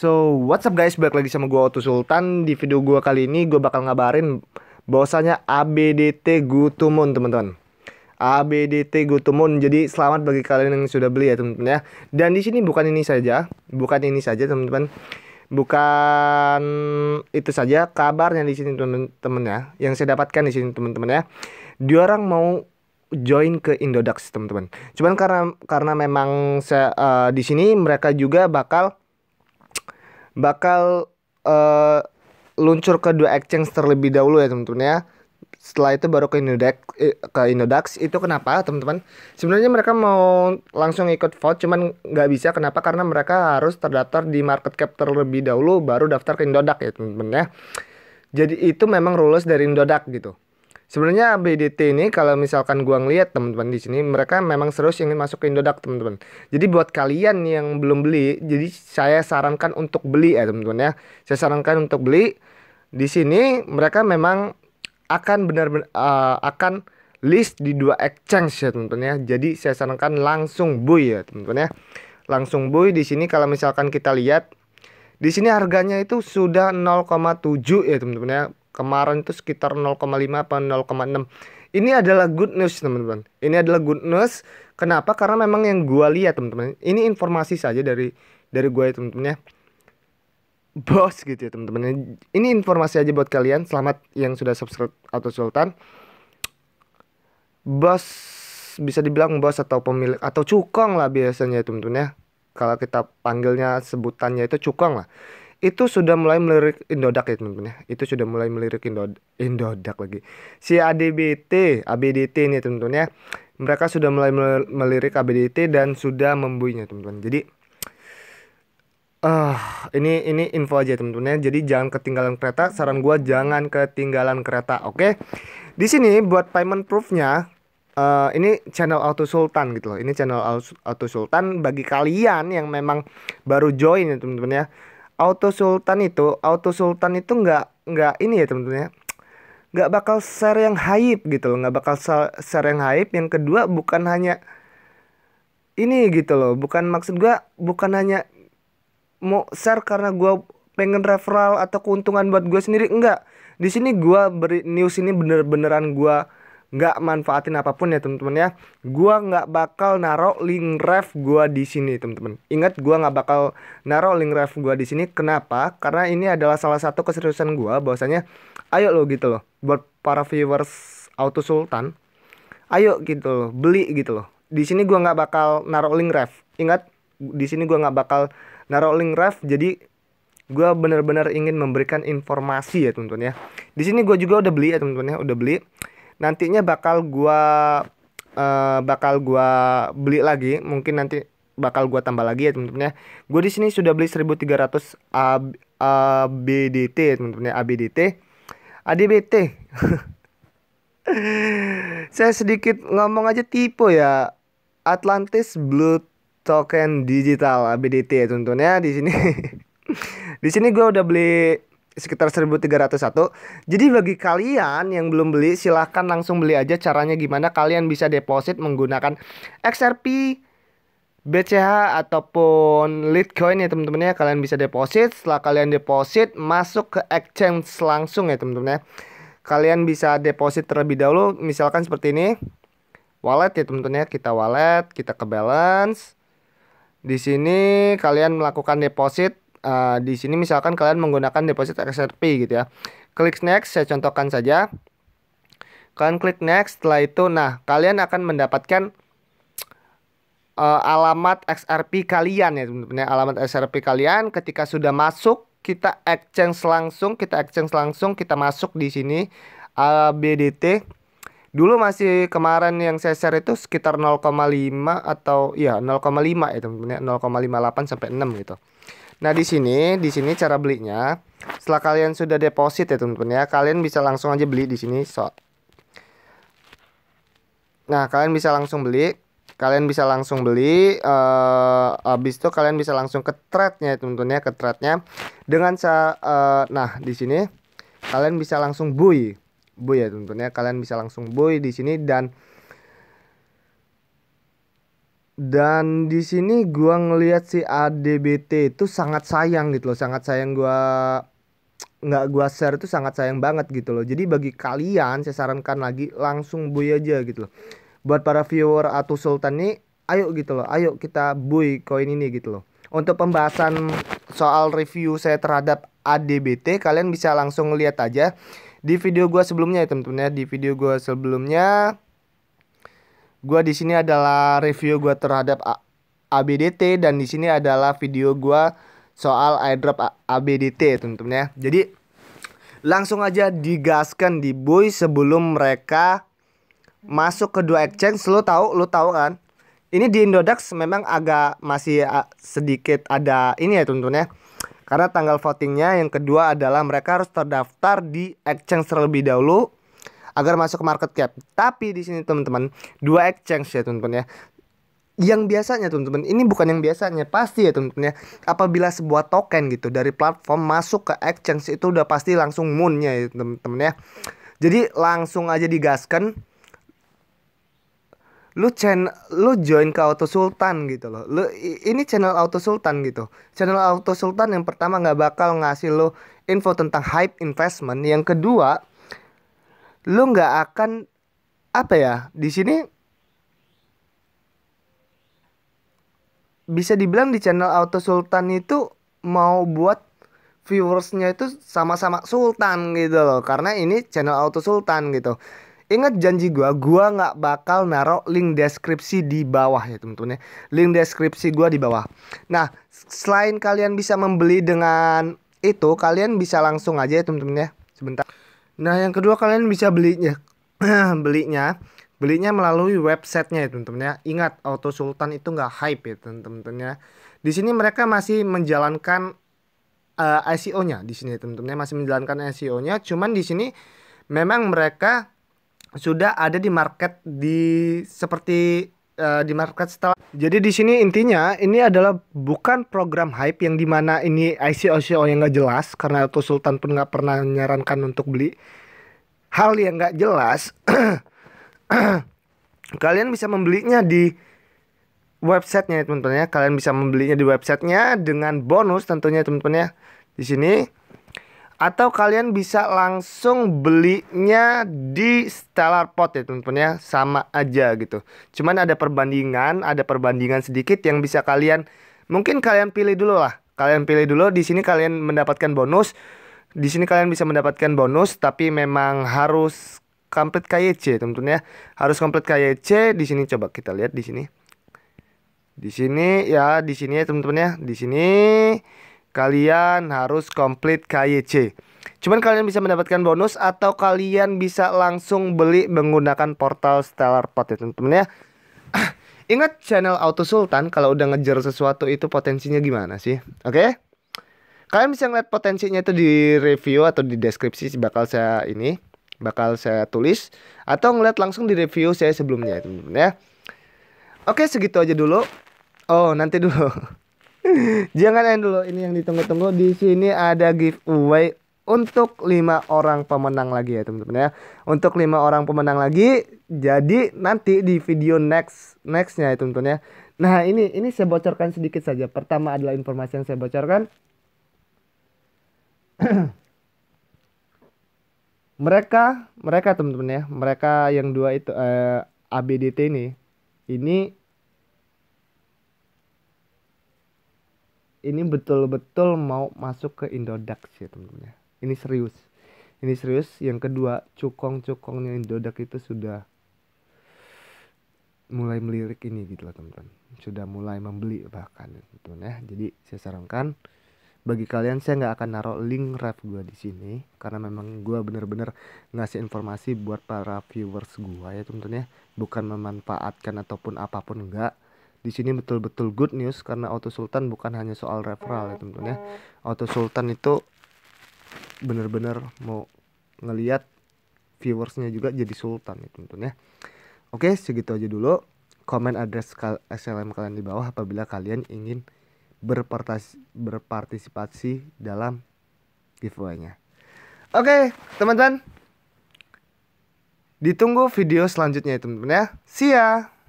So, what's up guys? Balik lagi sama gue Otto Sultan. Di video gue kali ini gue bakal ngabarin bahwasanya ABDT Gutumun, teman-teman. ABDT Gutumun. Jadi selamat bagi kalian yang sudah beli ya, teman-teman ya. Dan di sini bukan ini saja, bukan ini saja, teman-teman. Bukan itu saja kabarnya di sini, teman-teman ya. Yang saya dapatkan di sini, teman-teman ya. Dia orang mau join ke Indodax teman-teman. Cuman karena karena memang saya, uh, eh, di sini mereka juga bakal bakal uh, luncur ke dua exchange terlebih dahulu ya teman-teman ya setelah itu baru ke Indodax eh, ke Indodax itu kenapa teman-teman sebenarnya mereka mau langsung ikut vote cuman nggak bisa kenapa karena mereka harus terdaftar di market cap terlebih dahulu baru daftar ke Indodax ya teman-teman ya jadi itu memang rules dari Indodax gitu Sebenarnya BDT ini kalau misalkan gua ngeliat teman-teman di sini mereka memang serius ingin masuk ke Indodax teman-teman. Jadi buat kalian yang belum beli, jadi saya sarankan untuk beli ya teman-teman ya. Saya sarankan untuk beli di sini mereka memang akan benar-benar uh, akan list di dua exchange ya teman-teman ya. Jadi saya sarankan langsung buy ya teman-teman ya. Langsung buy di sini kalau misalkan kita lihat di sini harganya itu sudah 0,7 ya teman-teman ya kemarin itu sekitar 0,5 atau 0,6 ini adalah good news teman-teman ini adalah good news kenapa karena memang yang gua lihat teman-teman ini informasi saja dari dari gua ya teman-teman ya bos gitu ya teman-teman ya. ini informasi aja buat kalian selamat yang sudah subscribe atau sultan bos bisa dibilang bos atau pemilik atau cukong lah biasanya ya teman-teman ya kalau kita panggilnya sebutannya itu cukong lah itu sudah mulai melirik Indodak ya teman-teman ya. Itu sudah mulai melirik Indod Indodak lagi. Si ADBT, ABDT ini teman-teman ya. Mereka sudah mulai melirik ABDT dan sudah membuinya teman-teman. Jadi uh, ini ini info aja teman-teman ya. Jadi jangan ketinggalan kereta. Saran gua jangan ketinggalan kereta, oke? Okay? Di sini buat payment proofnya Uh, ini channel Auto Sultan gitu loh. Ini channel Auto Sultan bagi kalian yang memang baru join ya teman-teman ya auto sultan itu auto sultan itu nggak nggak ini ya teman-teman ya nggak bakal share yang hype gitu loh nggak bakal share yang hype yang kedua bukan hanya ini gitu loh bukan maksud gua bukan hanya mau share karena gua pengen referral atau keuntungan buat gue sendiri enggak di sini gua beri news ini bener-beneran gua nggak manfaatin apapun ya teman-teman ya gua nggak bakal naro link ref gua di sini teman-teman ingat gua nggak bakal naro link ref gua di sini kenapa karena ini adalah salah satu keseriusan gua bahwasanya ayo lo gitu loh buat para viewers auto sultan ayo gitu loh beli gitu loh di sini gua nggak bakal naro link ref ingat di sini gua nggak bakal naro link ref jadi gua bener-bener ingin memberikan informasi ya teman-teman ya di sini gua juga udah beli ya teman-teman ya udah beli nantinya bakal gua uh, bakal gua beli lagi mungkin nanti bakal gua tambah lagi ya teman-teman ya gue di sini sudah beli 1300 AB, ABDT ya teman-teman ya ABDT ADBT saya sedikit ngomong aja tipe ya Atlantis Blue Token Digital ABDT ya teman-teman ya di sini di sini gue udah beli sekitar 1301. Jadi bagi kalian yang belum beli silahkan langsung beli aja caranya gimana kalian bisa deposit menggunakan XRP BCH ataupun Litecoin ya teman-teman ya kalian bisa deposit setelah kalian deposit masuk ke exchange langsung ya teman-teman ya kalian bisa deposit terlebih dahulu misalkan seperti ini wallet ya teman-teman ya kita wallet kita ke balance di sini kalian melakukan deposit uh, di sini misalkan kalian menggunakan deposit XRP gitu ya. Klik next, saya contohkan saja. Kalian klik next, setelah itu nah, kalian akan mendapatkan uh, alamat XRP kalian ya teman-teman alamat XRP kalian ketika sudah masuk kita exchange langsung kita exchange langsung kita masuk di sini uh, eh, BDT dulu masih kemarin yang saya share itu sekitar 0,5 atau iya, ya 0,5 ya teman-teman 0,58 sampai 6 gitu Nah, di sini, di sini cara belinya setelah kalian sudah deposit ya, teman-teman ya. Kalian bisa langsung aja beli di sini, so. Nah, kalian bisa langsung beli kalian bisa langsung beli uh, habis itu kalian bisa langsung ke threadnya ya, teman-teman ya ke nya dengan sa uh, eh, nah di sini kalian bisa langsung buy buy ya teman-teman ya kalian bisa langsung buy di sini dan dan di sini gua ngelihat si ADBT itu sangat sayang gitu loh sangat sayang gua nggak gua share itu sangat sayang banget gitu loh jadi bagi kalian saya sarankan lagi langsung buy aja gitu loh buat para viewer atau sultan nih ayo gitu loh ayo kita buy koin ini gitu loh untuk pembahasan soal review saya terhadap ADBT kalian bisa langsung lihat aja di video gua sebelumnya ya teman-teman ya di video gua sebelumnya Gua di sini adalah review gua terhadap A ABDT dan di sini adalah video gua soal airdrop A ABDT, tentunya ya. Jadi langsung aja digaskan di boy sebelum mereka masuk ke dua exchange lo tahu lo tahu kan ini di Indodax memang agak masih sedikit ada ini ya tentunya karena tanggal votingnya yang kedua adalah mereka harus terdaftar di exchange terlebih dahulu agar masuk ke market cap. Tapi di sini teman-teman, dua exchange ya teman-teman ya yang biasanya teman-teman ini bukan yang biasanya pasti ya teman-teman ya apabila sebuah token gitu dari platform masuk ke exchange itu udah pasti langsung moonnya ya teman-teman ya jadi langsung aja digaskan lu channel lu join ke auto sultan gitu loh lu ini channel auto sultan gitu channel auto sultan yang pertama nggak bakal ngasih lu info tentang hype investment yang kedua lu nggak akan apa ya di sini bisa dibilang di channel Auto Sultan itu mau buat viewersnya itu sama-sama Sultan gitu loh karena ini channel Auto Sultan gitu Ingat janji gua, gua nggak bakal narok link deskripsi di bawah ya teman-teman ya. Link deskripsi gua di bawah. Nah, selain kalian bisa membeli dengan itu, kalian bisa langsung aja ya teman-teman ya. Sebentar. Nah, yang kedua kalian bisa belinya. belinya belinya melalui websitenya ya teman-teman ya. Ingat Auto Sultan itu nggak hype ya teman-teman ya. Di sini mereka masih menjalankan uh, eh, ICO-nya di sini teman-teman ya. masih menjalankan ICO-nya. Cuman di sini memang mereka sudah ada di market di seperti uh, di market setelah jadi di sini intinya ini adalah bukan program hype yang dimana ini ICO-ICO yang nggak jelas karena Tuh Sultan pun nggak pernah menyarankan untuk beli hal yang nggak jelas. kalian bisa membelinya di websitenya teman-teman ya. Kalian bisa membelinya di websitenya dengan bonus tentunya teman-teman ya. Di sini atau kalian bisa langsung belinya di Stellar Pot ya teman-teman ya sama aja gitu cuman ada perbandingan ada perbandingan sedikit yang bisa kalian mungkin kalian pilih dulu lah kalian pilih dulu di sini kalian mendapatkan bonus di sini kalian bisa mendapatkan bonus tapi memang harus komplit KYC teman-teman ya harus komplit KYC di sini coba kita lihat di sini di sini ya di sini ya teman-teman ya di sini Kalian harus komplit KYC. Cuman kalian bisa mendapatkan bonus atau kalian bisa langsung beli menggunakan portal Stellar Pot ya teman-teman ya. Ingat channel Auto Sultan kalau udah ngejar sesuatu itu potensinya gimana sih? Oke? Okay? Kalian bisa ngeliat potensinya itu di review atau di deskripsi bakal saya ini bakal saya tulis atau ngeliat langsung di review saya sebelumnya teman-teman ya. Oke, okay, segitu aja dulu. Oh, nanti dulu. Jangan end dulu, ini yang ditunggu-tunggu. Di sini ada giveaway untuk lima orang pemenang lagi ya teman-teman ya. Untuk lima orang pemenang lagi. Jadi nanti di video next nextnya ya teman-teman ya. Nah ini ini saya bocorkan sedikit saja. Pertama adalah informasi yang saya bocorkan. mereka mereka teman-teman ya mereka yang dua itu eh, ABDT ini ini ini betul-betul mau masuk ke Indodax ya teman-teman ini serius ini serius yang kedua cukong-cukongnya Indodax itu sudah mulai melirik ini gitu loh teman-teman sudah mulai membeli bahkan gitu ya jadi saya sarankan bagi kalian saya nggak akan naruh link ref gue di sini karena memang gue bener-bener ngasih informasi buat para viewers gue ya teman-teman ya bukan memanfaatkan ataupun apapun enggak di sini betul-betul good news karena Auto Sultan bukan hanya soal referral ya teman-teman ya. Auto Sultan itu benar-benar mau ngeliat viewersnya juga jadi sultan ya teman-teman ya. Oke segitu aja dulu. comment address SLM kalian di bawah apabila kalian ingin berpartisipasi dalam giveaway-nya. Oke teman-teman. Ditunggu video selanjutnya ya teman-teman ya. See ya.